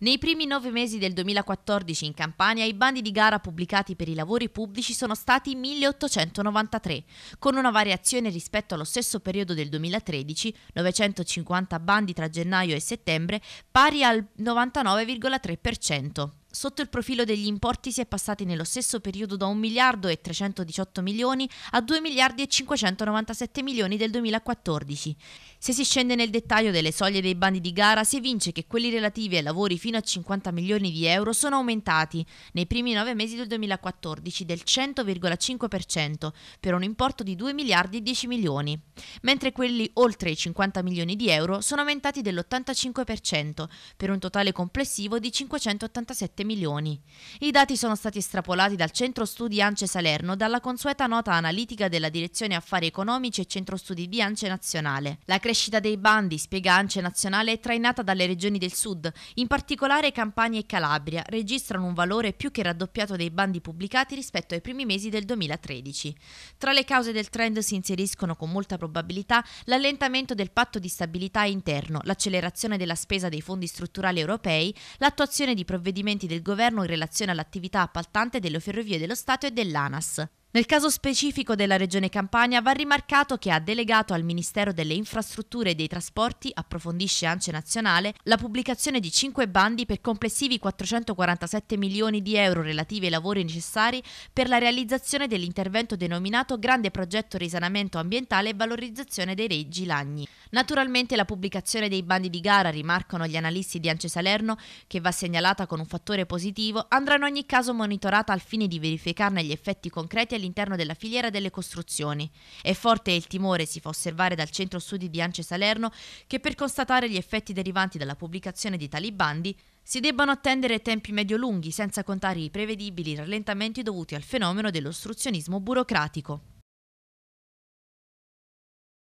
Nei primi nove mesi del 2014 in Campania i bandi di gara pubblicati per i lavori pubblici sono stati 1893, con una variazione rispetto allo stesso periodo del 2013, 950 bandi tra gennaio e settembre, pari al 99,3%. Sotto il profilo degli importi si è passati nello stesso periodo da 1 miliardo e 318 milioni a 2 miliardi e 597 milioni del 2014. Se si scende nel dettaglio delle soglie dei bandi di gara, si evince che quelli relativi ai lavori fino a 50 milioni di euro sono aumentati nei primi nove mesi del 2014 del 100,5% per un importo di 2 miliardi e 10 milioni, mentre quelli oltre i 50 milioni di euro sono aumentati dell'85% per un totale complessivo di 587 milioni milioni. I dati sono stati estrapolati dal Centro Studi Ance Salerno dalla consueta nota analitica della Direzione Affari Economici e Centro Studi di Ance Nazionale. La crescita dei bandi, spiega Ance Nazionale, è trainata dalle regioni del sud, in particolare Campania e Calabria, registrano un valore più che raddoppiato dei bandi pubblicati rispetto ai primi mesi del 2013. Tra le cause del trend si inseriscono con molta probabilità l'allentamento del patto di stabilità interno, l'accelerazione della spesa dei fondi strutturali europei, l'attuazione di provvedimenti del governo in relazione all'attività appaltante delle Ferrovie dello Stato e dell'ANAS. Nel caso specifico della Regione Campania va rimarcato che ha delegato al Ministero delle Infrastrutture e dei Trasporti, approfondisce ANCE Nazionale, la pubblicazione di cinque bandi per complessivi 447 milioni di euro relativi ai lavori necessari per la realizzazione dell'intervento denominato Grande Progetto Risanamento Ambientale e Valorizzazione dei Reggi Lagni. Naturalmente la pubblicazione dei bandi di gara, rimarcano gli analisti di ANCE Salerno, che va segnalata con un fattore positivo, andrà in ogni caso monitorata al fine di verificarne gli effetti concreti all'interno all'interno della filiera delle costruzioni È forte il timore, si fa osservare dal centro studi di Ance Salerno, che per constatare gli effetti derivanti dalla pubblicazione di tali bandi si debbano attendere tempi medio-lunghi, senza contare i prevedibili rallentamenti dovuti al fenomeno dell'ostruzionismo burocratico.